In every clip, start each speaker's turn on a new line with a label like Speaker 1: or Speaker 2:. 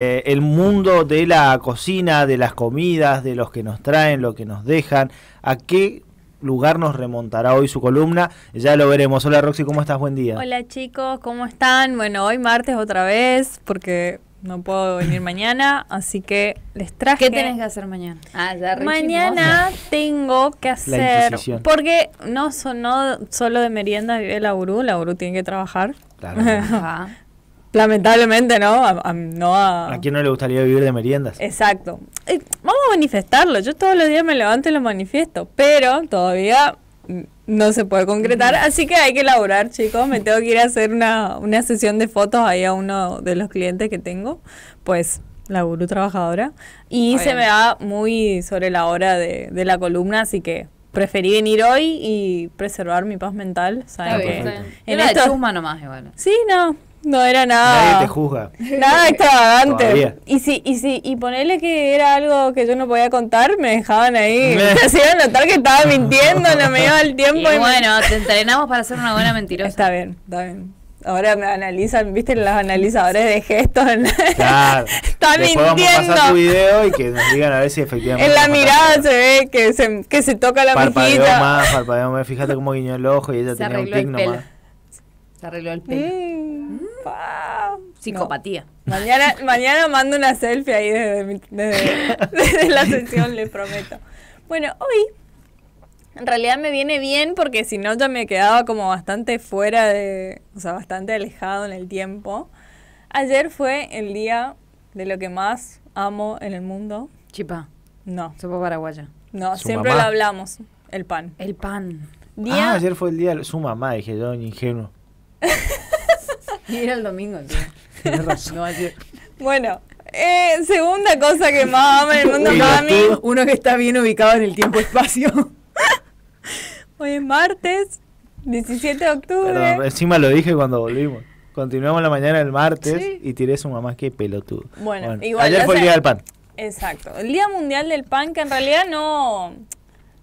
Speaker 1: Eh, el mundo de la cocina, de las comidas, de los que nos traen, lo que nos dejan, a qué lugar nos remontará hoy su columna, ya lo veremos. Hola Roxy, ¿cómo estás? Buen día. Hola
Speaker 2: chicos, ¿cómo están? Bueno, hoy martes otra vez, porque no puedo venir mañana, así que les traje. ¿Qué tenés que hacer mañana? Ah, mañana tengo que hacer. porque no, son, no solo de merienda vive la Uru, la tiene que trabajar. Claro.
Speaker 1: Lamentablemente, ¿no? A, no a... quién no le gustaría vivir de meriendas?
Speaker 2: Exacto. Eh, vamos a manifestarlo. Yo todos los días me levanto y lo manifiesto, pero todavía no se puede concretar, así que hay que elaborar, chicos. Me tengo que ir a hacer una, una sesión de fotos ahí a uno de los clientes que tengo, pues la gurú trabajadora. Y se me va muy sobre la hora de, la columna, así que preferí venir hoy y preservar mi paz mental. ¿saben? En la chusma nomás Sí, no, no era nada. Nadie te juzga. Nada extravagante. Y si, y si, y ponerle que era algo que yo no podía contar, me dejaban ahí. Me hacían notar que estaba mintiendo en la medida del tiempo. Y, bueno, te entrenamos para ser una buena mentirosa. Está bien, está bien. Ahora me analizan, viste los analizadores de gestos. Claro.
Speaker 1: está mintiendo. Vamos a pasar tu video y que nos digan a ver si efectivamente. En la mirada
Speaker 2: se ve que se, que se toca la parpadeó más,
Speaker 1: parpadeó más. Fíjate cómo guiñó el ojo y ella tenía un tic nomás.
Speaker 2: Se arregló el pelo. Mm. Psicopatía. Mañana, mañana mando una selfie ahí desde, la sesión, les prometo. Bueno, hoy en realidad me viene bien porque si no ya me quedaba como bastante fuera de, o sea, bastante alejado en el tiempo. Ayer fue el día de lo que más amo en el mundo. Chipa. No. Sopa paraguaya. No, siempre lo hablamos. El pan. El pan.
Speaker 1: Ah, ayer fue el día de su mamá, dije yo, ingenuo.
Speaker 2: era el domingo,
Speaker 1: tío.
Speaker 2: Bueno, eh, segunda cosa que más ama en mundo mami.
Speaker 3: Uno que está bien ubicado en el tiempo-espacio.
Speaker 2: Hoy es martes, 17 de octubre.
Speaker 1: encima lo dije cuando volvimos. Continuamos la mañana del martes y tiré su mamá, qué pelotudo. Bueno, igual, ayer fue el Día del Pan.
Speaker 2: Exacto. El Día Mundial del Pan, que en realidad no,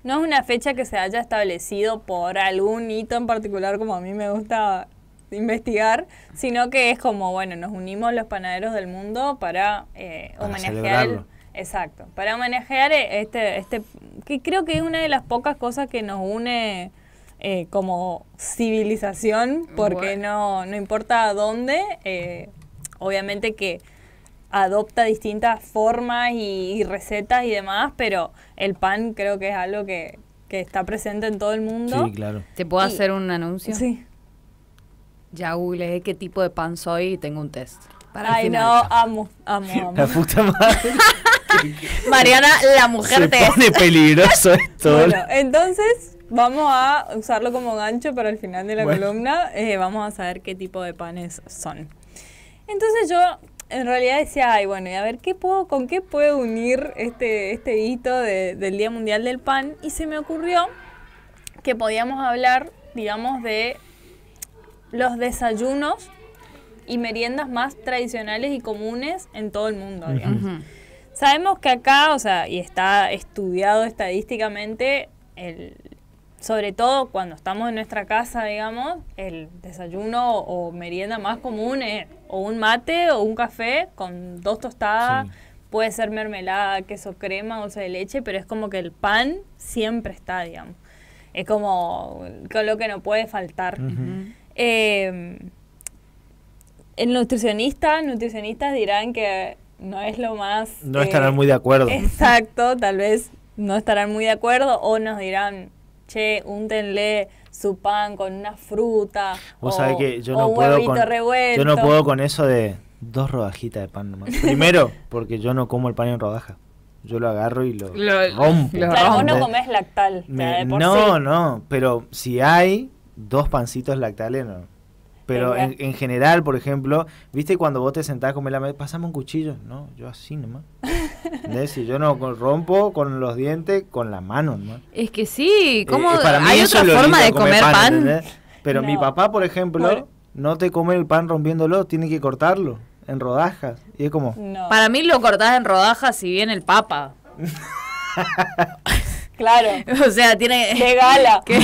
Speaker 2: no es una fecha que se haya establecido por algún hito en particular, como a mí me gusta investigar, sino que es como, bueno, nos unimos los panaderos del mundo para, eh, homenajear. exacto, para homenajear eh, este, este, que creo que es una de las pocas cosas que nos une eh, como civilización, porque no, no importa dónde, eh, obviamente que adopta distintas formas y, recetas y demás, pero el pan creo que es algo que, está presente en todo el mundo. Sí, claro.
Speaker 3: ¿Te puedo hacer un anuncio? Sí ya googleé qué tipo de pan soy y tengo un test. Ay, no,
Speaker 2: amo, amo, amo. La
Speaker 1: puta madre.
Speaker 2: Mariana, la mujer Se pone peligroso esto. Bueno, entonces vamos a usarlo como gancho para el final de la columna. Eh, vamos a saber qué tipo de panes son. Entonces yo en realidad decía, ay, bueno, y a ver, ¿qué puedo, ¿con qué puedo unir este, este hito del Día Mundial del Pan? Y se me ocurrió que podíamos hablar, digamos, de los desayunos y meriendas más tradicionales y comunes en todo el mundo, Sabemos que acá, o sea, y está estudiado estadísticamente, sobre todo cuando estamos en nuestra casa, digamos, el desayuno o merienda más común es o un mate o un café con dos tostadas, puede ser mermelada, queso crema, dulce de leche, pero es como que el pan siempre está, digamos. Es como lo que no puede faltar. Em, el nutricionista, nutricionistas dirán que no es lo más... No estarán eh, muy de acuerdo. Exacto, tal vez no estarán muy de acuerdo o nos dirán, che, úntenle su pan con una fruta o, sabés que yo no puedo con, Yo no puedo
Speaker 1: con eso de dos rodajitas de pan nomás. Primero, porque yo no como el pan en rodaja. Yo lo agarro y lo, rompo. vos no comés
Speaker 2: lactal. no,
Speaker 1: no, pero si hay, dos pancitos lactales Pero en, general, por ejemplo, ¿viste cuando vos te sentás a comer la mesa? Pasame un cuchillo. No, yo así nomás. si yo no rompo con los dientes, con la mano
Speaker 3: Es que sí, como eh, eh, para ¿Hay otra forma de comer, pan?
Speaker 1: Pero mi papá, por ejemplo, no te come el pan rompiéndolo, tiene que cortarlo en rodajas. Y es como...
Speaker 3: Para mí lo cortás en rodajas si viene el papa. Claro. O sea, tiene. De gala. Que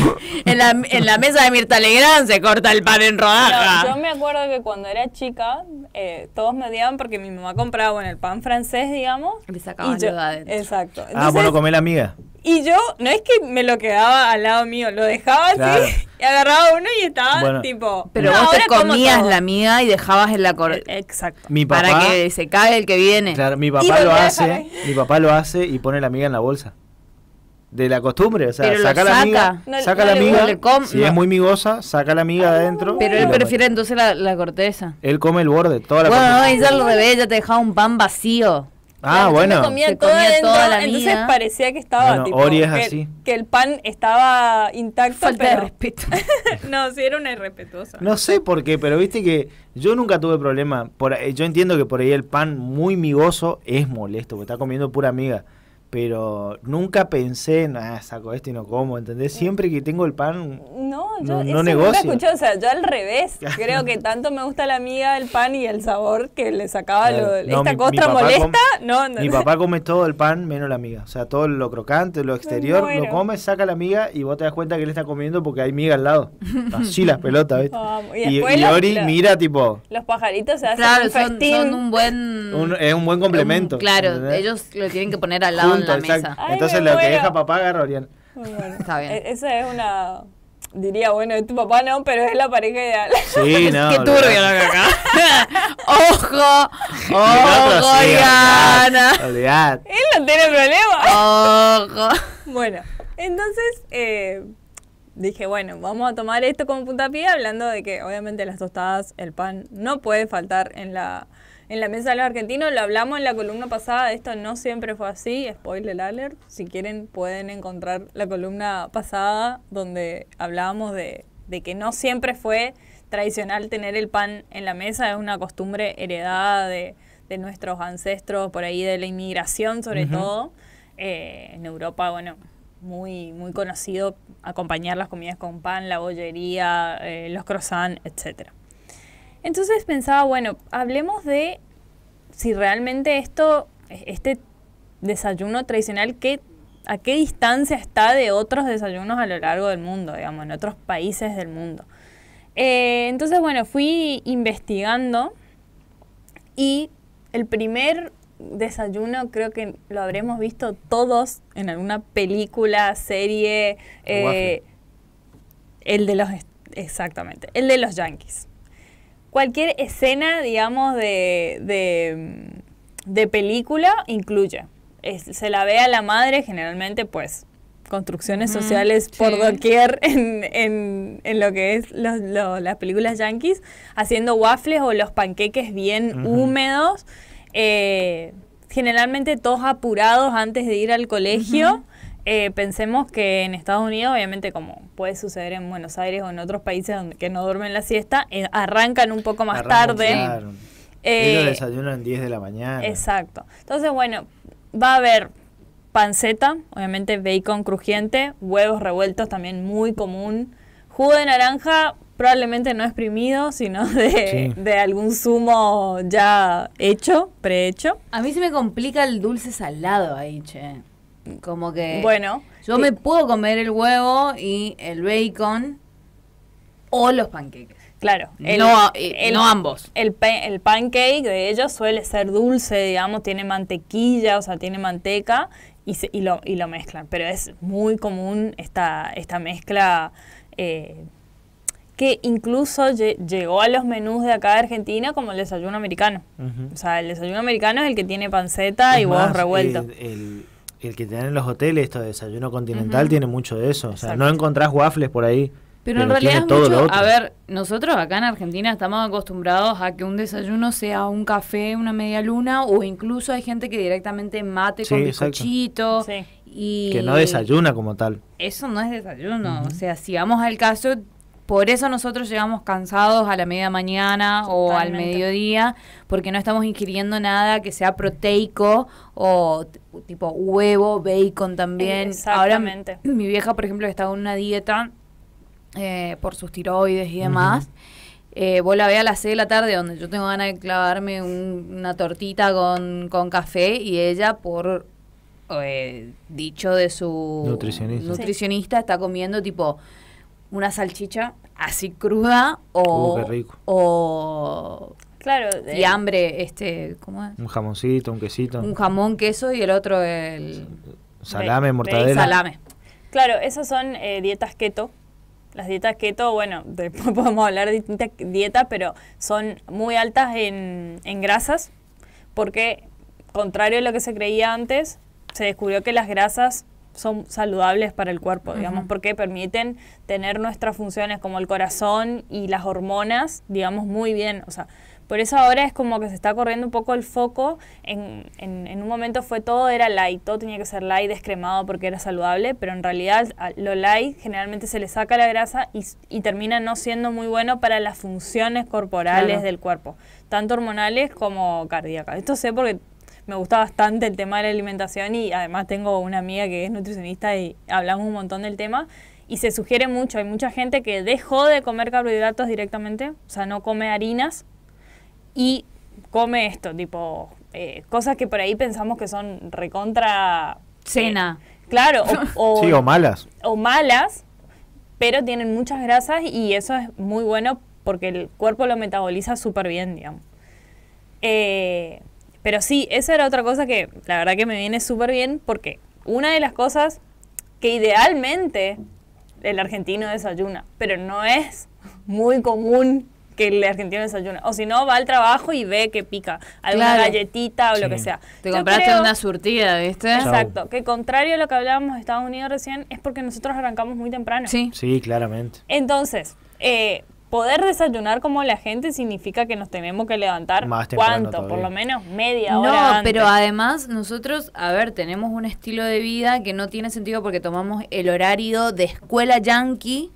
Speaker 3: en, la, en la mesa de Mirta Legrand se corta el pan en
Speaker 1: rodaja. yo
Speaker 2: me acuerdo que cuando era chica, eh, todos me odiaban porque mi mamá compraba bueno, el pan francés, digamos. Le sacaban la adentro. Exacto. ah, bueno, la amiga. Y yo, no es que me lo quedaba al lado mío, lo dejaba así y agarraba uno y estaba tipo. Pero vos comías la miga y dejabas en la eh, Exacto. para que se cague el que
Speaker 1: viene. Claro, mi papá lo hace, mi papá lo hace y pone la amiga en la bolsa de la costumbre, o sea, saca la miga, saca la miga, si es muy migosa, saca la miga ah, adentro. Pero él prefiere
Speaker 3: entonces la, corteza.
Speaker 1: Él come el borde, toda la Bueno, corteza. no, ella revés,
Speaker 3: ya te dejaba un pan vacío.
Speaker 1: Ah, bueno. Comía
Speaker 3: toda la entonces
Speaker 2: parecía que estaba que, que, el pan estaba intacto. Falta de respeto. no, si era una irrespetuosa. No
Speaker 1: sé por qué, pero viste que yo nunca tuve problema. Por, yo entiendo que por ahí el pan muy migoso es molesto, porque está comiendo pura miga pero nunca pensé en, ah, saco esto y no como, ¿entendés? Siempre que tengo el pan,
Speaker 2: no, yo no, no negocio. o sea, yo al revés, creo que tanto me gusta la miga, el pan y el sabor que le sacaba esta costra molesta. no, Mi papá
Speaker 1: come todo el pan menos la miga, o sea, todo lo crocante, lo exterior, lo come, saca la miga y vos te das cuenta que le está comiendo porque hay miga al lado. Así las pelotas, ¿viste? Y, Ori mira tipo...
Speaker 2: Los pajaritos se hacen un son, un buen...
Speaker 1: es un buen complemento. claro, ellos
Speaker 2: lo tienen que poner al lado. Entonces lo que deja
Speaker 1: papá agarra Oriana.
Speaker 2: Está bien. E-, esa es una diría, bueno, es tu papá no, pero es la pareja ideal.
Speaker 1: Sí, no. Qué turbio lo que acá.
Speaker 2: ojo, ojo,
Speaker 1: Oriana! Olvidad. Él no tiene problema.
Speaker 2: Ojo. Bueno, entonces eh, dije, bueno, vamos a tomar esto como puntapié, hablando de que obviamente las tostadas, el pan, no puede faltar en la en la mesa de los argentinos. Lo hablamos en la columna pasada, esto no siempre fue así, spoiler alert. Si quieren pueden encontrar la columna pasada donde hablábamos de, que no siempre fue tradicional tener el pan en la mesa, es una costumbre heredada de, nuestros ancestros, por ahí de la inmigración sobre todo. Eh, en Europa, bueno, muy, muy conocido acompañar las comidas con pan, la bollería, eh, los croissants, etcétera. Entonces pensaba, bueno, hablemos de si realmente esto, e-, este desayuno tradicional, ¿qué, ¿a qué distancia está de otros desayunos a lo largo del mundo, digamos, en otros países del mundo? Eh, entonces, bueno, fui investigando y el primer desayuno creo que lo habremos visto todos en alguna película, serie, eh, el de los... Exactamente, el de los yankees cualquier escena, digamos, de, de, película incluye. se la ve a la madre generalmente, pues, construcciones sociales por doquier en, en, en, lo que es las películas yankees, haciendo waffles o los panqueques bien húmedos. Eh, generalmente todos apurados antes de ir al colegio. Eh, pensemos que en Estados Unidos, obviamente, como puede suceder en Buenos Aires o en otros países donde que no duermen la siesta, eh, arrancan un poco más tarde. Claro. Eh, Ellos
Speaker 1: desayunan 10 de la mañana.
Speaker 2: Exacto. Entonces, bueno, va a haber panceta, obviamente bacon crujiente, huevos revueltos también muy común, jugo de naranja probablemente no exprimido, sino de, de algún zumo ya hecho, prehecho.
Speaker 3: A mí se me complica el dulce salado ahí, che. Como que. Bueno. Yo eh, me puedo comer el huevo y el bacon o los panqueques.
Speaker 2: Claro, el, no, eh, ambos. El, pancake de ellos suele ser dulce, digamos, tiene mantequilla, o sea, tiene manteca y, y, lo, y lo mezclan. Pero es muy común esta, esta mezcla eh, que incluso llegó a los menús de acá de Argentina como el desayuno americano. O sea, el desayuno americano es el que tiene panceta y huevos revueltos
Speaker 1: el que en los hoteles, esto de desayuno continental, tiene mucho de eso. O sea, no encontrás waffles por ahí. Pero, en realidad a ver,
Speaker 2: nosotros acá
Speaker 3: en Argentina estamos acostumbrados a que un desayuno sea un café, una media luna, o incluso hay gente que directamente mate con bizcochito. Sí. Y que no desayuna como tal. Eso no es desayuno. O sea, si vamos al caso, por eso nosotros llegamos cansados a la media mañana o al mediodía, porque no estamos ingiriendo nada que sea proteico o tipo huevo, bacon también. Eh, Ahora mi vieja, por ejemplo, está en una dieta eh, por sus tiroides y demás. Eh, vos la ve a las 6 de la tarde donde yo tengo ganas de clavarme una tortita con, café y ella por dicho de su nutricionista, está comiendo tipo una salchicha así cruda o, uh, rico. o claro de, y eh. hambre este cómo es
Speaker 1: un jamoncito un quesito un
Speaker 2: jamón queso y el otro el
Speaker 1: salame mortadela salame
Speaker 2: claro esas son eh, dietas keto las dietas keto, bueno, después podemos hablar de distintas dietas, pero son muy altas en grasas, porque contrario a lo que se creía antes, se descubrió que las grasas son saludables para el cuerpo, digamos, porque permiten tener nuestras funciones como el corazón y las hormonas, digamos, muy bien. O sea, por eso ahora es como que se está corriendo un poco el foco. En, en, un momento fue todo era light, todo tenía que ser light, descremado porque era saludable, pero en realidad lo light generalmente se le saca la grasa y, termina no siendo muy bueno para las funciones corporales del cuerpo, tanto hormonales como cardíacas. Esto sé porque me gusta bastante el tema de la alimentación y además tengo una amiga que es nutricionista y hablamos un montón del tema y se sugiere mucho, hay mucha gente que dejó de comer carbohidratos directamente, o sea, no come harinas y come esto, tipo eh, cosas que por ahí pensamos que son recontra... Eh, Cena. claro, o, o malas. O malas, pero tienen muchas grasas y eso es muy bueno porque el cuerpo lo metaboliza súper bien, digamos. Eh, pero sí, esa era otra cosa que la verdad que me viene súper bien porque una de las cosas que idealmente el argentino desayuna, pero no es muy común que el argentino desayuna. O si no, va al trabajo y ve que pica alguna galletita o lo que sea. Te compraste una surtida, ¿viste? Exacto. Que contrario a lo que hablábamos de Estados Unidos recién, es porque nosotros arrancamos muy temprano. Sí.
Speaker 1: Sí, claramente.
Speaker 2: Entonces, eh, poder desayunar como la gente significa que nos tenemos que levantar cuánto, por lo menos media hora. No, pero además nosotros, a ver, tenemos un estilo de vida que no tiene sentido porque tomamos el
Speaker 3: horario de escuela yankee,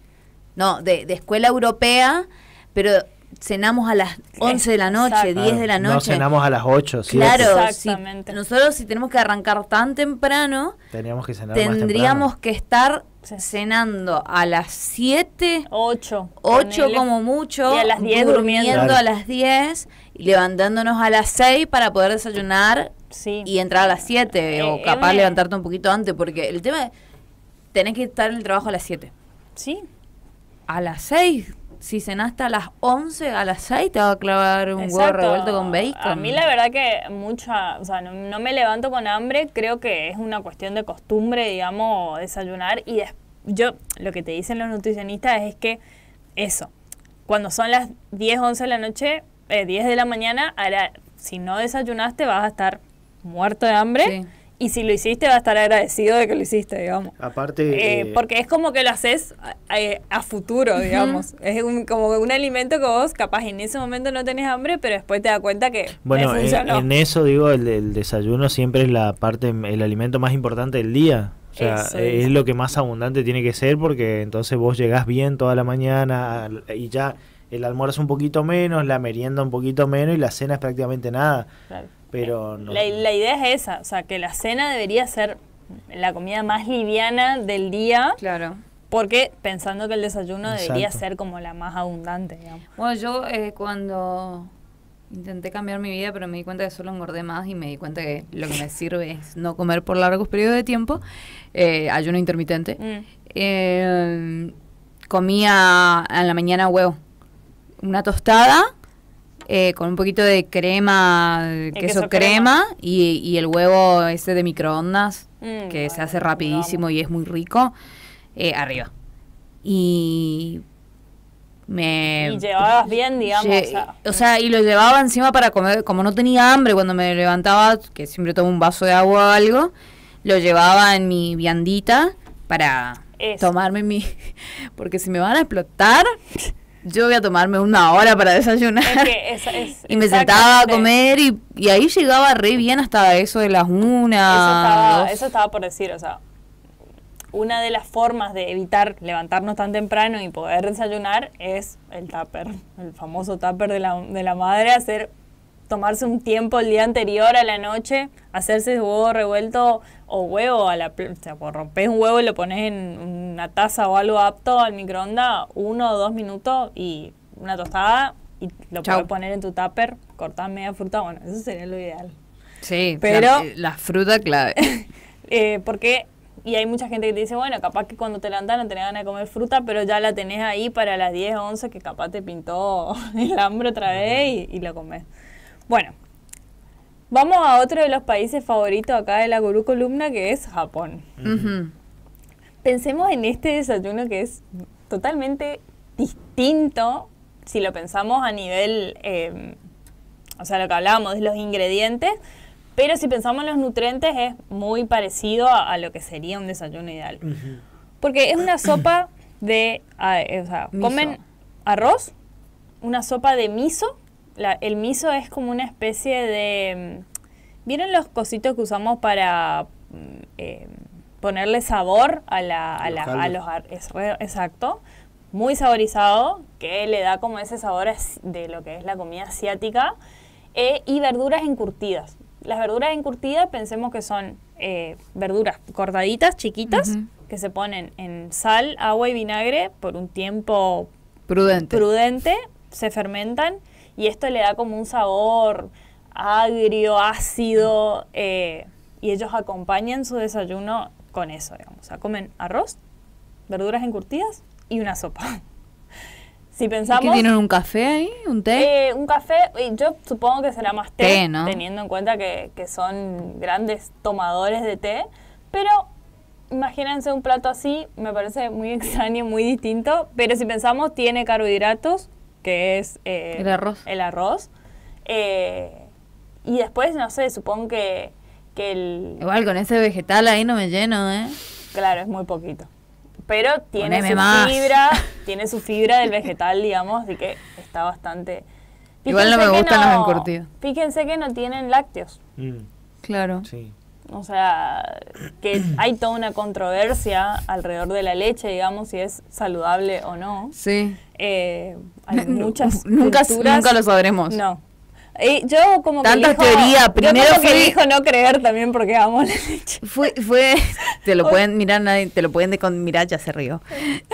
Speaker 3: no, de, de escuela europea, pero cenamos a las 11 de la noche, 10 de la ah, noche. No cenamos
Speaker 1: a las 8, ¿sí? Claro,
Speaker 3: Exactamente. nosotros si tenemos que arrancar tan temprano,
Speaker 1: que tendríamos
Speaker 3: que estar cenando a las 7, 8, como mucho, a las 10 durmiendo, a las 10, levantándonos a las 6 para poder desayunar y entrar a las 7 eh, o eh, capaz levantarte un poquito antes porque el tema es tenés que estar en el trabajo a las 7. Sí. A las 6 si cenaste a las 11, a las 6 te va a clavar un gorro huevo revuelto con bacon. A mí la
Speaker 2: verdad que mucha, o sea, no, me levanto con hambre, creo que es una cuestión de costumbre, digamos, desayunar y yo lo que te dicen los nutricionistas es que eso, cuando son las 10, 11 de la noche, eh, 10 de la mañana, si no desayunaste vas a estar muerto de hambre. Sí y si lo hiciste, va a estar agradecido de que lo hiciste, digamos.
Speaker 1: Aparte. Eh, eh, porque
Speaker 2: es como que lo haces a, futuro, digamos. Es como un alimento que vos, capaz en ese momento no tenés hambre, pero después te das cuenta que. Bueno, en,
Speaker 1: eso digo, el, desayuno siempre es la parte, el alimento más importante del día. O sea, es lo que más abundante tiene que ser, porque entonces vos llegás bien toda la mañana y ya el almuerzo un poquito menos, la merienda un poquito menos y la cena es prácticamente nada. Pero eh,
Speaker 2: la, idea es esa, o sea, que la cena debería ser la comida más liviana del día. Claro. Porque pensando que el desayuno debería ser como la más abundante, Bueno,
Speaker 3: yo eh, cuando intenté cambiar mi vida, pero me di cuenta que solo engordé más y me di cuenta que lo que me sirve es no comer por largos periodos de tiempo, eh, ayuno intermitente. Mm. Em, comía en la mañana huevo una tostada eh, con un poquito de crema, queso, crema, Y, el huevo ese de microondas mm, que se hace rapidísimo y es muy rico eh, arriba. Y me y llevabas
Speaker 2: bien, digamos.
Speaker 3: o, sea, y lo llevaba encima para comer, como no tenía hambre cuando me levantaba, que siempre tomo un vaso de agua o algo, lo llevaba en mi viandita para tomarme mi... Porque si me van a explotar yo voy a tomarme una hora para desayunar. y me sentaba a comer y, ahí llegaba re bien hasta eso de las una. Eso estaba, eso
Speaker 2: estaba por decir, o sea, una de las formas de evitar levantarnos tan temprano y poder desayunar es el tupper, el famoso tupper de la, de la madre, hacer tomarse un tiempo el día anterior a la noche, hacerse huevo revuelto o huevo a la... O sea, rompes un huevo y lo pones en una taza o algo apto al microondas, uno o dos minutos y una tostada y lo podés puedes poner en tu tupper, cortar media fruta, bueno, eso sería lo ideal.
Speaker 3: Sí, pero... Eh, la, fruta clave.
Speaker 2: Eh, porque... Y hay mucha gente que te dice, bueno, capaz que cuando te levantas no tenés ganas de comer fruta, pero ya la tenés ahí para las 10, o 11, que capaz te pintó el hambre otra vez y, y lo comes. Bueno, vamos a otro de los países favoritos acá de la Guru columna que es Japón. Pensemos en este desayuno que es totalmente distinto si lo pensamos a nivel, em, o sea, lo que hablábamos de los ingredientes, pero si pensamos en los nutrientes es muy parecido a, lo que sería un desayuno ideal. Porque es una sopa de, o sea, comen arroz, una sopa de miso el miso es como una especie de... Mm, ¿Vieron los cositos que usamos para mm, eh, ponerle sabor a, la, los, exacto. Muy saborizado, que le da como ese sabor de lo que es la comida asiática. Eh, y verduras encurtidas. Las verduras encurtidas pensemos que son eh, verduras cortaditas, chiquitas, que se ponen en sal, agua y vinagre por un tiempo prudente. prudente se fermentan y esto le da como un sabor agrio, ácido, eh, y ellos acompañan su desayuno con eso, digamos. O sea, comen arroz, verduras encurtidas y una sopa. si pensamos... tienen un café ahí? ¿Un té? Eh, un café, yo supongo que será más té, teniendo en cuenta que, que son grandes tomadores de té, pero imagínense un plato así, me parece muy extraño, muy distinto, pero si pensamos, tiene carbohidratos, que es... Eh, el arroz. Eh, y después, no sé, supongo que, que el...
Speaker 3: Igual con ese vegetal ahí no me lleno, ¿eh?
Speaker 2: Claro, es muy poquito. Pero tiene su fibra, tiene su fibra del vegetal, digamos, así que está bastante... Igual no me gustan los encurtidos. Fíjense que no tienen lácteos.
Speaker 1: Mm.
Speaker 3: Claro. Sí.
Speaker 2: O sea, que hay toda una controversia alrededor de la leche, digamos, si es saludable o no. Sí. Eh, hay
Speaker 3: muchas. Nunca, nunca lo sabremos.
Speaker 2: No, yo como Tanta teoría, primero yo que dijo no creer también porque amo leche. Fue, te lo pueden
Speaker 3: mirar, te lo pueden mirar, ya se rió.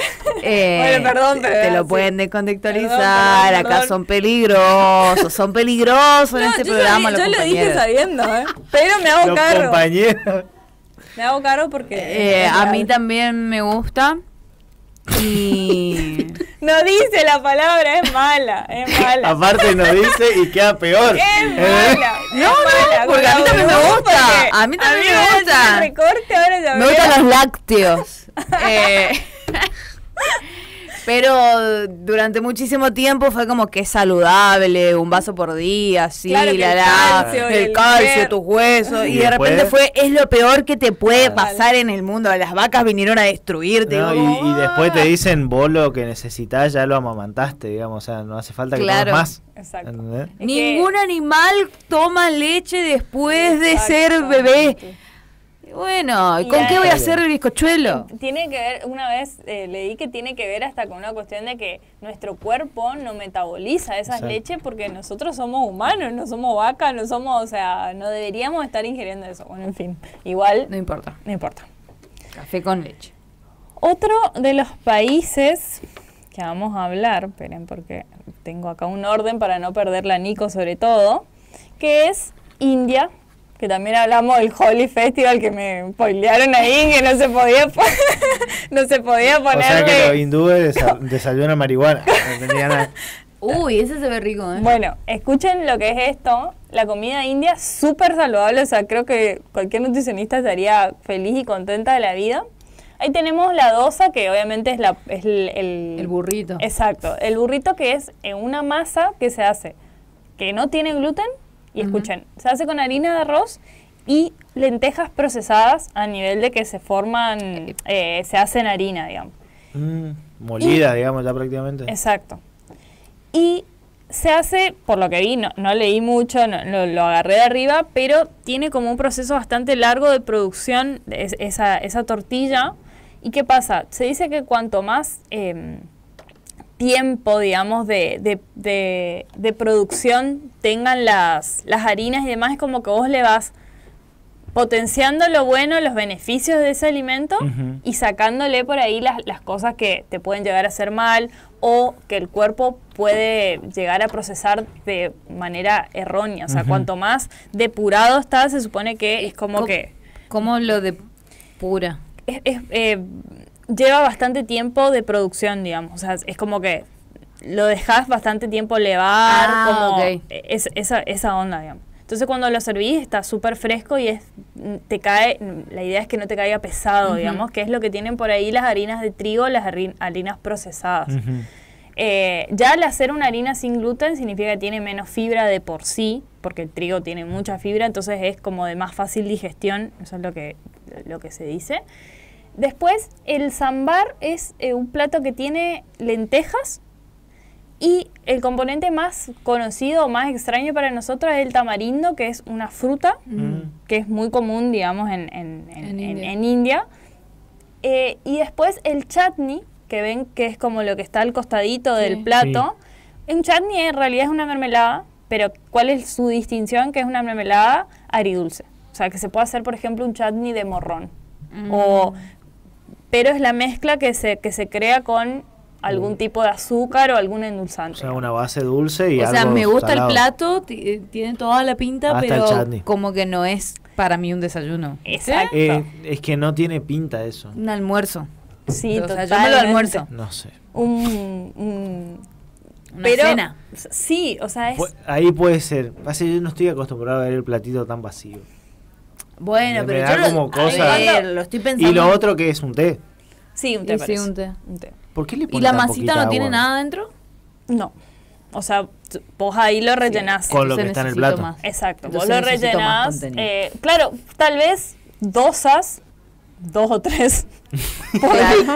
Speaker 3: Eh, perdón, te lo pueden descontextualizar, acá son peligrosos, son peligrosos en este programa. yo lo dije
Speaker 2: sabiendo, ¿eh?
Speaker 3: pero me hago caro Me hago caro porque... Eh, a mí también me gusta y...
Speaker 2: No dice la palabra, es mala, es mala. Aparte no
Speaker 1: dice y queda peor. Es eh, mala.
Speaker 2: No,
Speaker 3: mala, no, porque a mí también me gusta. A mí también me gusta.
Speaker 2: ahora ya me gustan los
Speaker 3: lácteos. eh. Pero durante muchísimo tiempo fue como que es saludable, un vaso por día, sí la, la, el calcio, tus huesos. Y, de repente fue, es lo peor que te puede pasar en el mundo. Las vacas vinieron a destruirte. y,
Speaker 1: después te ah". dicen, vos lo que necesitas ya lo amamantaste, digamos. O sea, no hace falta que tomes más.
Speaker 2: Exacto.
Speaker 3: Ningún animal toma leche después de ser bebé. Bueno, ¿y con qué voy a hacer el bizcochuelo?
Speaker 2: Tiene que ver, una vez eh, leí que tiene que ver hasta con una cuestión de que nuestro cuerpo no metaboliza esas leches porque nosotros somos humanos, no somos vacas, no somos, o sea, no deberíamos estar ingiriendo eso. Bueno, en fin, igual. No importa. No importa. Café con leche. Otro de los países que vamos a hablar, esperen porque tengo acá un orden para no perder la Nico sobre todo, que es India, que también hablamos del Holly Festival que me spoilearon ahí, que no se podía, no se podía poner. O sea que los
Speaker 1: hindúes una marihuana.
Speaker 2: Uy, ese se ve rico, ¿eh? Bueno, escuchen lo que es esto. La comida india súper saludable. O sea, creo que cualquier nutricionista estaría feliz y contenta de la vida. Ahí tenemos la dosa, que obviamente es, la, el, el, burrito. Exacto. El burrito que es en una masa que se hace que no tiene gluten, y escuchen, se hace con harina de arroz y lentejas procesadas a nivel de que se forman, eh, se hacen
Speaker 1: harina, digamos. Mm, molida, digamos, ya prácticamente.
Speaker 2: Exacto. Y se hace, por lo que vi, no, leí mucho, lo, agarré de arriba, pero tiene como un proceso bastante largo de producción esa, tortilla. ¿Y qué pasa? Se dice que cuanto más... Eh, tiempo, digamos, de, producción tengan las, las, harinas y demás, es como que vos le vas potenciando lo bueno, los beneficios de ese alimento y sacándole por ahí las, cosas que te pueden llegar a hacer mal o que el cuerpo puede llegar a procesar de manera errónea. O sea, cuanto más depurado está, se supone que es como que... ¿Cómo lo depura? Es, eh, lleva bastante tiempo de producción, digamos. O sea, es como que lo dejas bastante tiempo elevar, ah, como esa, onda, digamos. Entonces cuando lo servís está súper fresco y te cae, la idea es que no te caiga pesado, digamos, que es lo que tienen por ahí las harinas de trigo, las harinas procesadas. Eh, ya al hacer una harina sin gluten significa que tiene menos fibra de por sí, porque el trigo tiene mucha fibra, entonces es como de más fácil digestión, eso es lo que, lo que se dice. Después, el sambar es eh, un plato que tiene lentejas y el componente más conocido, más extraño para nosotros es el tamarindo, que es una fruta mm. que es muy común, digamos, en, India. Eh, y después el chutney, que ven que es como lo que está al costadito del plato. Un chutney en realidad es una mermelada, pero ¿cuál es su distinción? Que es una mermelada aridulce. O sea, que se puede hacer, por ejemplo, un chutney de morrón. Mm. O pero es la mezcla que se, que se crea con algún mm. tipo de azúcar o algún endulzante. O
Speaker 1: sea, una base dulce y o sea, me gusta el
Speaker 2: plato, tiene toda la pinta, pero como que no es
Speaker 3: para mí un desayuno. Exacto. Eh,
Speaker 1: es que no tiene pinta eso.
Speaker 3: Un almuerzo. Sí,
Speaker 2: o sea,
Speaker 1: almuerzo. No sé.
Speaker 2: Un, una cena. Sí, o sea, es...
Speaker 1: Ahí puede ser. yo no estoy acostumbrado a ver el platito tan vacío.
Speaker 2: Bueno, pero yo lo, lo estoy pensando. Y lo otro
Speaker 1: que es un té. Sí, un té. Sí, un té. Un té. ¿Por qué le ¿Y la masita no tiene
Speaker 2: nada dentro? No. O sea, vos ahí lo rellenás. con lo que está en el plato. Exacto. vos lo rellenás. Eh, claro, tal vez dosas, dos o tres,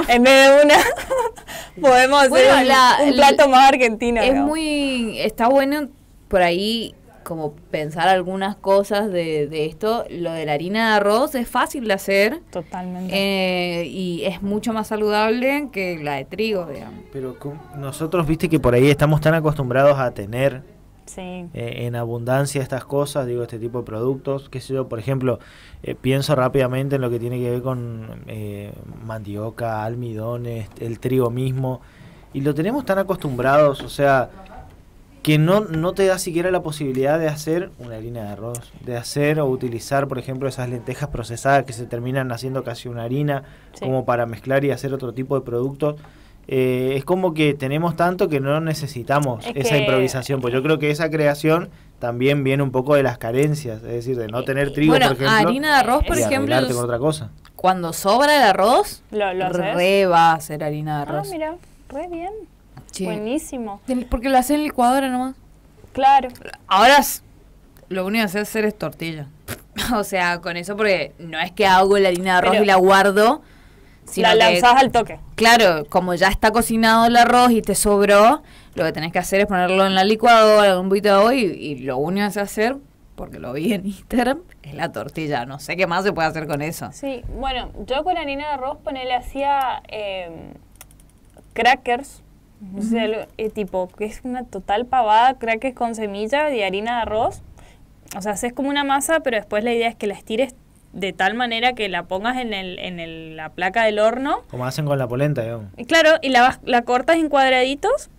Speaker 2: en vez de una, podemos hacer un, plato más argentino. Es
Speaker 3: muy. Está bueno por ahí como pensar algunas cosas de, de, esto, lo de la harina de arroz es fácil de hacer. Totalmente. Eh, y es mucho más saludable que la de trigo, digamos.
Speaker 1: Pero nosotros, viste que por ahí estamos tan acostumbrados a tener sí. Eh, en abundancia estas cosas, digo, este tipo de productos. Qué sé yo, por ejemplo, eh, pienso rápidamente en lo que tiene que ver con mandioca, almidones, el trigo mismo. Y lo tenemos tan acostumbrados, o sea que no, no te da siquiera la posibilidad de hacer una harina de arroz, de hacer o utilizar, por ejemplo, esas lentejas procesadas que se terminan haciendo casi una harina, como para mezclar y hacer otro tipo de productos. Eh, es como que tenemos tanto que no necesitamos esa improvisación, pues yo creo que esa creación también viene un poco de las carencias, es decir, de no eh, tener trigo, bueno, por ejemplo. harina de arroz, por ejemplo, otra cosa.
Speaker 3: Cuando sobra el arroz, lo, lo re va a ser harina de ah, arroz. Ah,
Speaker 2: mira, re bien. Buenísimo. Porque lo haces en licuadora nomás. Claro.
Speaker 3: Ahora lo único que hace hacer es tortilla. o sea, con eso, porque no es que hago la harina de arroz y la guardo. Sino la lanzás al toque. Claro, como ya está cocinado el arroz y te sobró, lo que tenés que hacer es ponerlo en la licuadora, un poquito de y, y lo único que hacer porque lo vi en Instagram, es la tortilla. No sé qué más se puede hacer con eso. Sí,
Speaker 2: bueno, yo con la harina de arroz ponele hacía em, crackers eh, tipo, que es una total pavada, crackers con semilla de harina de arroz. O sea, haces como una masa, pero después la idea es que la estires de tal manera que la pongas en, el, la placa del horno.
Speaker 1: Como hacen con la polenta, digamos.
Speaker 2: claro, y la, la cortas en cuadraditos.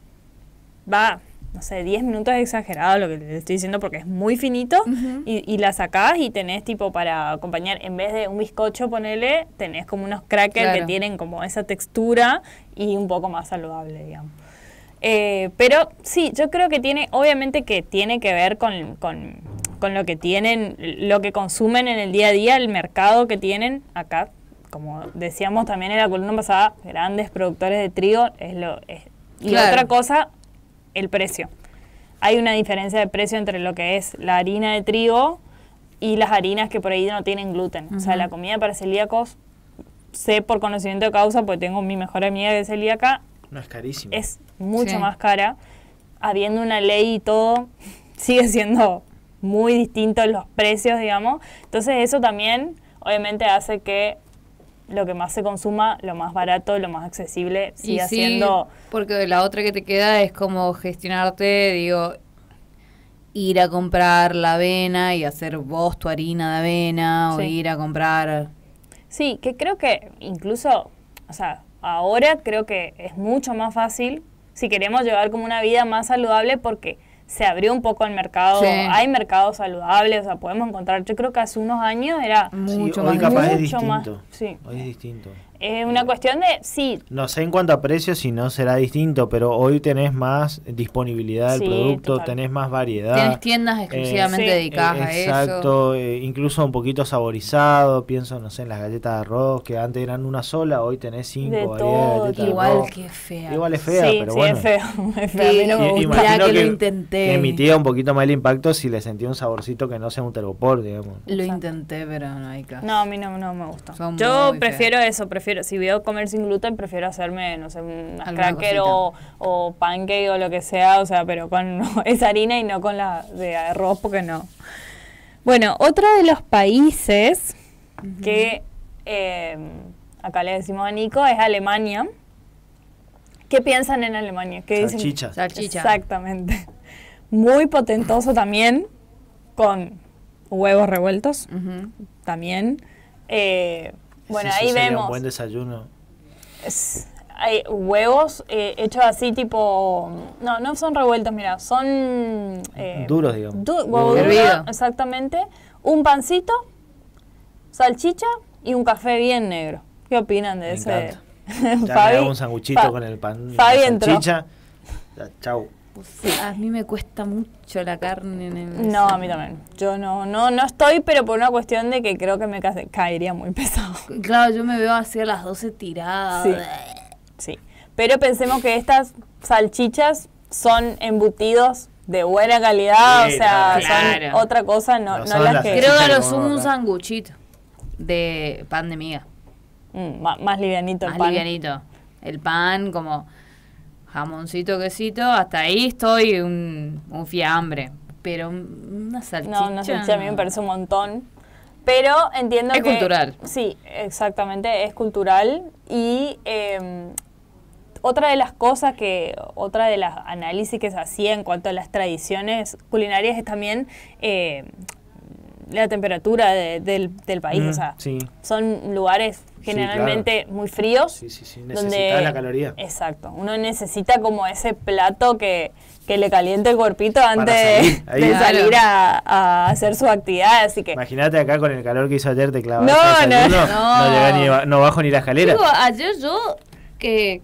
Speaker 2: Va, no sé, 10 minutos exagerado lo que te estoy diciendo porque es muy finito. y, la sacás y tenés tipo para acompañar, en vez de un bizcocho, ponele, tenés como unos crackers que tienen como esa textura y un poco más saludable, digamos. Eh, pero sí, yo creo que tiene, obviamente que tiene que ver con, lo que tienen, lo que consumen en el día a día, el mercado que tienen acá. Como decíamos también en la columna pasada, grandes productores de trigo es lo y otra cosa, el precio. Hay una diferencia de precio entre lo que es la harina de trigo y las harinas que por ahí no tienen gluten. O sea, la comida para celíacos sé por conocimiento de causa, porque tengo mi mejor amiga que es celíaca.
Speaker 1: No es carísimo. Es
Speaker 2: mucho más cara. Habiendo una ley y todo, sigue siendo muy distinto los precios, digamos. Entonces eso también, obviamente, hace que lo que más se consuma, lo más barato, lo más accesible, siga sí, siendo...
Speaker 3: Porque la otra que te queda es como gestionarte, digo, ir a comprar la avena y hacer vos tu harina de avena, o ir a comprar
Speaker 2: Sí, que creo que incluso, o sea, ahora creo que es mucho más fácil si queremos llevar como una vida más saludable porque se abrió un poco el mercado, hay mercados saludables, o sea, podemos encontrar, yo creo que hace unos años era mucho, más, capaz distinto, más, sí.
Speaker 1: Hoy es distinto.
Speaker 2: Es una cuestión de, sí.
Speaker 1: No sé en cuanto a precio, si no será distinto, pero hoy tenés más disponibilidad del producto, tenés más variedad. tienes tiendas exclusivamente dedicadas a exacto, eso. Exacto, eh, incluso un poquito saborizado, pienso, no sé, en las galletas de arroz, que antes eran una sola, hoy tenés cinco de Igual que fea. Igual es fea, pero bueno. es Es feo. No que, que, lo intenté. emitía un poquito más el impacto si le sentía un saborcito que no sea un teropor, digamos.
Speaker 3: Lo intenté,
Speaker 2: pero no hay caso. No, a mí no, me gusta. Yo prefiero eso, prefiero si veo comer sin gluten, prefiero hacerme, no sé, un cracker o, o, pancake o lo que sea, o sea, pero con esa harina y no con la de arroz, porque no. Bueno, otro de los países que em, acá le decimos a Nico es Alemania. ¿Qué piensan en Alemania? ¿Qué dicen? Exactamente. Muy potentoso también, con huevos revueltos también. Eh, bueno, ahí vemos. Un
Speaker 1: buen desayuno.
Speaker 2: hay huevos eh, hechos así tipo... No, no son revueltos, mira, son... Eh, duros, digamos. Du exactamente. Un pancito, salchicha y un café bien negro. ¿Qué opinan de me ese? hago un sanguchito con el
Speaker 1: pan, Fabi la salchicha. chau.
Speaker 2: A mí me cuesta mucho la carne en el No, a mí también. Yo no, no, no estoy, pero por una cuestión de que creo que me caería muy pesado. Claro, yo me veo así a las 12 tiradas. Sí. Pero pensemos que estas salchichas son embutidos de buena calidad, o sea, son otra cosa, no, no, Creo que lo sumo un
Speaker 3: sanguchito de pan de miga. Mm, más, livianito el más livianito. El pan como jamoncito, quesito, hasta ahí estoy un,
Speaker 2: fiambre. Pero una salchicha. No, una salchicha a mí me parece un montón. Pero entiendo que. Es cultural. Sí, exactamente, es cultural. Y em, otra de las cosas que. Otra de las análisis que se hacía en cuanto a las tradiciones culinarias es también eh, la temperatura del, país. Mm, o sea, son lugares generalmente muy fríos. Sí, Donde, la caloría. Exacto. Uno necesita como ese plato que, le caliente el cuerpito antes de salir a, hacer su actividad. Así que.
Speaker 1: Imagínate acá con el calor que hizo ayer, te clavas. No, no, no. No, no, bajo ni la escalera. Digo,
Speaker 2: ayer yo
Speaker 3: que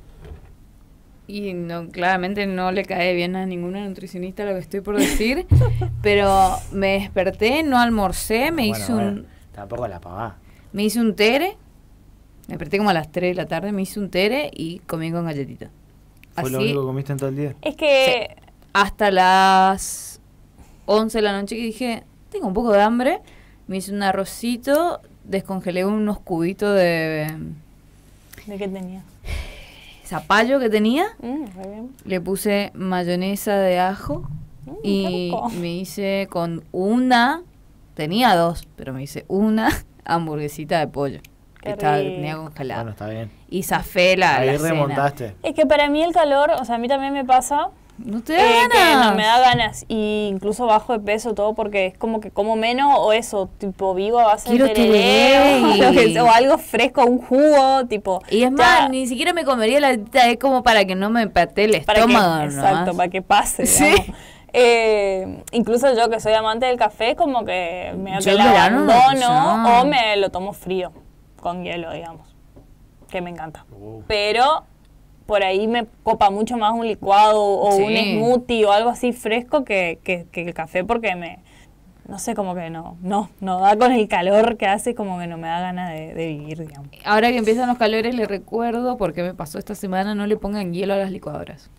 Speaker 3: y no, claramente no le cae bien a ninguna nutricionista lo que estoy por decir, pero me desperté, no almorcé, ah, me hice un...
Speaker 1: Tampoco la pagá Me
Speaker 3: hice un tere, me desperté como a las 3 de la tarde, me hice un tere y comí con galletita. ¿Fue lo único que
Speaker 1: comiste en todo el día?
Speaker 3: Es que... hasta las 11 de la noche que dije, tengo un poco de hambre, me hice un arrocito, descongelé unos cubitos de... ¿De qué tenía? zapallo que tenía, mm, le puse mayonesa de ajo mm, y me hice con una, tenía dos, pero me hice una hamburguesita de pollo.
Speaker 2: que tenía
Speaker 3: Bueno, está bien.
Speaker 2: Y zafé la, Ahí remontaste. Es que para mí el calor, o sea, a mí también me pasa no te da eh, ganas. me da ganas. Y incluso bajo de peso todo porque es como que como menos o eso, tipo vivo a base de o algo fresco, un jugo, tipo. Y es más, ni siquiera me comería la es como para que no me empate el para estómago. Que, exacto, para que pase. Eh, incluso yo que soy amante del café, como que me que o me lo tomo frío, con hielo, digamos, que me encanta. Pero por ahí me copa mucho más un licuado o un smoothie o algo así fresco que, el café porque me, no sé, como que no, no, no da con el calor que hace como que no me da ganas de, vivir, digamos. Ahora que empiezan los calores, le recuerdo, porque me pasó esta semana, no le pongan hielo a las licuadoras.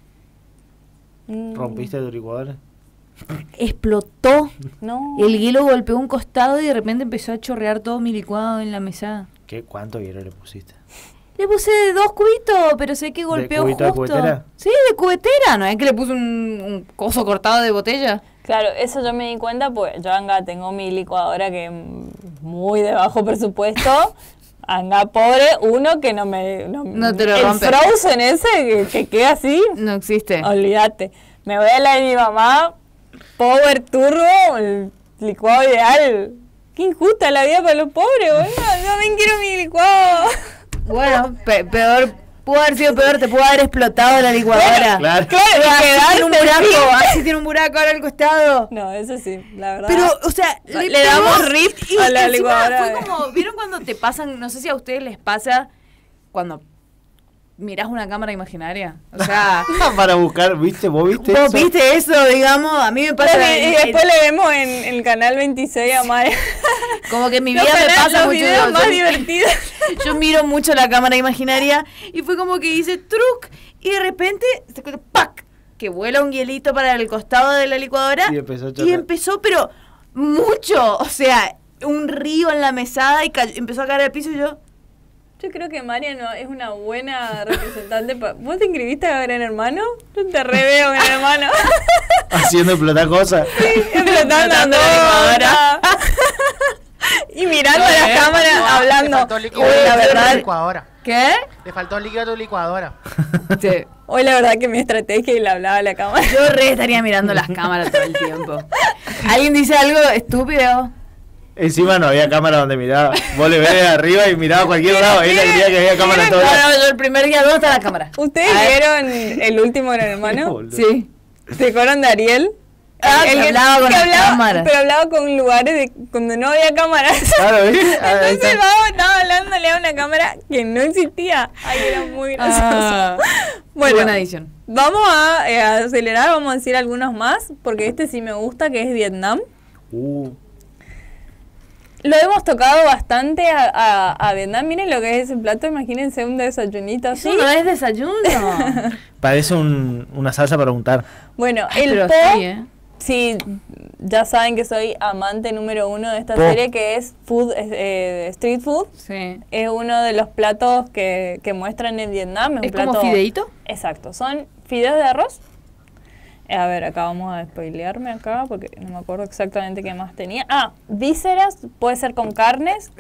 Speaker 1: Mm. ¿Rompiste tu licuadora? Explotó. No. El hielo
Speaker 3: golpeó un costado y de repente empezó a chorrear todo mi licuado en la mesa.
Speaker 1: ¿Qué? ¿Cuánto hielo le pusiste?
Speaker 3: Le puse dos cubitos, pero sé que golpeó ¿De justo. cubetera? Sí, de cubetera, no es que le puse un, coso cortado
Speaker 2: de botella. Claro, eso yo me di cuenta, pues yo tengo mi licuadora que es muy de bajo presupuesto. Anda, pobre, uno que no me no, te lo el Frozen ese que, que queda así. No existe. Olvídate. Me voy a la de mi mamá, power turbo, el licuado ideal. Qué injusta la vida para los pobres, boludo. Yo también quiero mi licuado. Bueno, peor, pudo
Speaker 3: haber sido peor, te pudo haber explotado la licuadora. Claro, claro. claro un buraco, así tiene un buraco
Speaker 2: ahora al costado. No, eso sí, la verdad. Pero, o sea, le, le damos rip y a la licuadora. Fue
Speaker 3: como, ¿vieron cuando te pasan, no sé si a ustedes les pasa, cuando mirás una cámara imaginaria.
Speaker 1: O sea. Ah, para buscar, ¿viste? ¿Vos viste ¿Vos eso? viste eso, digamos? A mí me pasa. y, después le
Speaker 2: vemos en, el canal 26 a Como que en mi vida me pasa los Videos más divertidos. Yo miro mucho la cámara imaginaria y fue como
Speaker 3: que hice truc y de repente, ¡pac! Que vuela un hielito para el costado de la licuadora. Y empezó, y empezó pero mucho. O sea, un río en
Speaker 2: la mesada y empezó a caer al piso y yo. Yo creo que Mariano es una buena representante. ¿Vos te inscribiste a Gran Hermano? Yo te reveo, Gran Hermano.
Speaker 1: Haciendo plata cosa. y mirando a la eh, cámara hablando. Le faltó la ¿Qué? Le faltó líquido a tu licuadora.
Speaker 2: Hoy la verdad que mi estrategia y la hablaba a la cámara. Yo re estaría mirando las cámaras todo el tiempo.
Speaker 1: ¿Alguien
Speaker 3: dice algo estúpido?
Speaker 1: Encima no había cámara donde miraba. Vos le veías arriba y miraba a cualquier lado. le creía que había cámara en todo. yo el primer día, ¿dónde
Speaker 2: está la cámara? ¿Ustedes vieron el último Gran Hermano? sí. ¿Se acuerdan de Ariel? Ah, el, que hablaba con la cámara. Pero hablaba con lugares de, cuando no había cámaras. Claro, ah, Entonces el vago estaba hablándole a una cámara que no existía. Ay, era muy ah. gracioso. bueno, buena adición. Vamos a eh, acelerar, vamos a decir algunos más, porque este sí me gusta, que es Vietnam. Uh. Lo hemos tocado bastante a, a, Vietnam. Miren lo que es ese plato. Imagínense un desayunito así. Eso no es desayuno.
Speaker 1: Parece un, una salsa para untar.
Speaker 2: Bueno, el po. Sí, eh. ya saben que soy amante número uno de esta serie que es food, eh, Street Food. Sí. Es uno de los platos que, que muestran en Vietnam. ¿Es, como fideito? Exacto. Son fideos de arroz a ver, acá vamos a spoilearme acá porque no me acuerdo exactamente qué más tenía. Ah, vísceras, puede ser con carnes.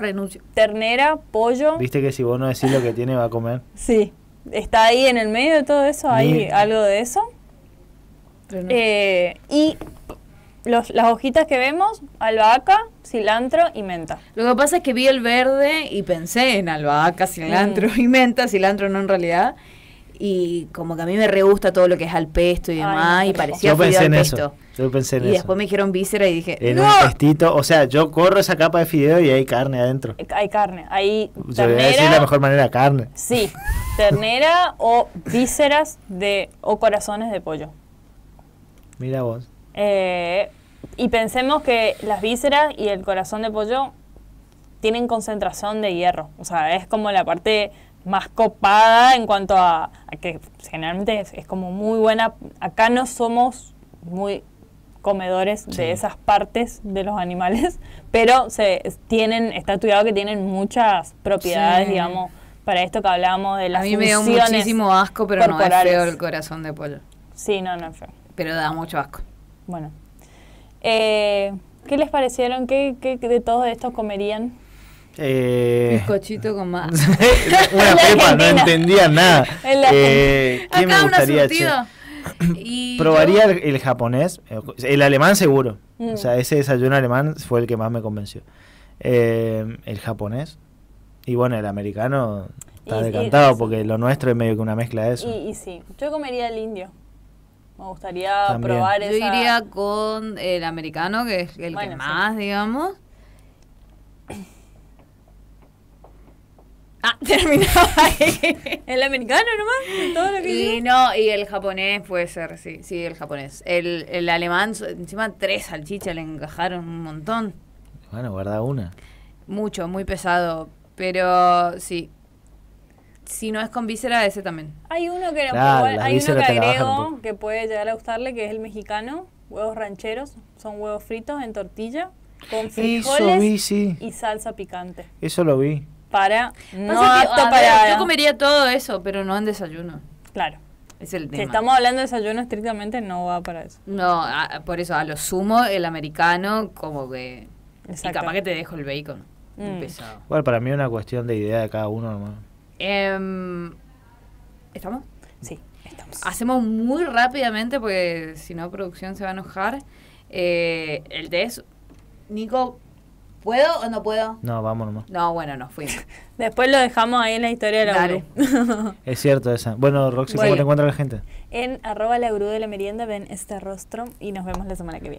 Speaker 2: Ternera, pollo.
Speaker 1: Viste que si vos no decís lo que tiene, va a comer.
Speaker 2: Sí. Está ahí en el medio de todo eso, hay algo de eso. Eh, y los, las hojitas que vemos, albahaca, cilantro y menta. Lo que
Speaker 3: pasa es que vi el verde y pensé en albahaca, cilantro mm. y menta, cilantro no en realidad y como que a mí me re gusta todo lo que es al pesto y demás, y parecía yo pensé en
Speaker 1: Yo pensé en y después
Speaker 2: me dijeron víscera y dije, en un
Speaker 1: pestito, o sea, yo corro esa capa de fideo y hay carne adentro.
Speaker 2: Hay carne, hay ternera. Yo voy a decir la mejor
Speaker 1: manera carne.
Speaker 2: Sí, ternera o vísceras de o corazones de pollo. Mira vos. Eh, y pensemos que las vísceras y el corazón de pollo tienen concentración de hierro, o sea, es como la parte más copada en cuanto a, que generalmente es, como muy buena. Acá no somos muy comedores de esas partes de los animales, pero se tienen, está estudiado que tienen muchas propiedades, digamos, para esto que hablábamos de las A mí me da muchísimo asco, pero no es feo el
Speaker 3: corazón de pollo.
Speaker 2: Sí, no, no es feo.
Speaker 3: Pero da mucho asco.
Speaker 2: Bueno. Eh, ¿Qué les parecieron? ¿Qué, ¿Qué, de todos estos comerían?
Speaker 1: Eh,
Speaker 2: cochito con más. una pepa, no
Speaker 1: entendía nada. Eh, me gustaría Probaría el, japonés, el alemán seguro. Mm. O sea, ese desayuno alemán fue el que más me convenció. Eh, el japonés. Y bueno, el americano
Speaker 2: está decantado
Speaker 1: porque lo nuestro es medio que una mezcla de eso.
Speaker 2: Y, sí, yo comería el indio. Me gustaría probar Yo iría
Speaker 3: con el americano, que es el que más, digamos. Ah, terminaba ¿El americano nomás? Todo y no, y el japonés puede ser, sí, sí, el japonés. El, alemán, encima tres salchichas le encajaron un montón.
Speaker 1: Bueno, guarda una.
Speaker 3: Mucho, muy pesado. Pero sí. Si no es con víscera, ese también.
Speaker 2: Hay uno que, hay uno que agrego que puede llegar a gustarle, que es el mexicano. Huevos rancheros, son huevos fritos en tortilla, con frijoles y salsa picante.
Speaker 1: Eso lo vi
Speaker 2: para no yo comería todo eso, pero no en desayuno. Claro.
Speaker 1: Si estamos
Speaker 2: hablando de desayuno estrictamente no va para eso. No,
Speaker 3: por eso a lo sumo el americano como que y capaz que te dejo el bacon. Bueno,
Speaker 1: mm. para mí es una cuestión de idea de cada uno nomás.
Speaker 3: Em, ¿Estamos? Sí, estamos. Hacemos muy rápidamente porque si no producción se va a enojar. Eh, el test, Nico, ¿Puedo o no puedo?
Speaker 1: No, vamos nomás.
Speaker 2: No, bueno, no, fuimos. Después lo dejamos ahí en la historia de la Dale.
Speaker 1: es cierto esa. Bueno, Roxy, ¿cómo te encuentra la gente?
Speaker 2: En arroba la gru de la merienda ven este rostro y nos vemos la semana que viene.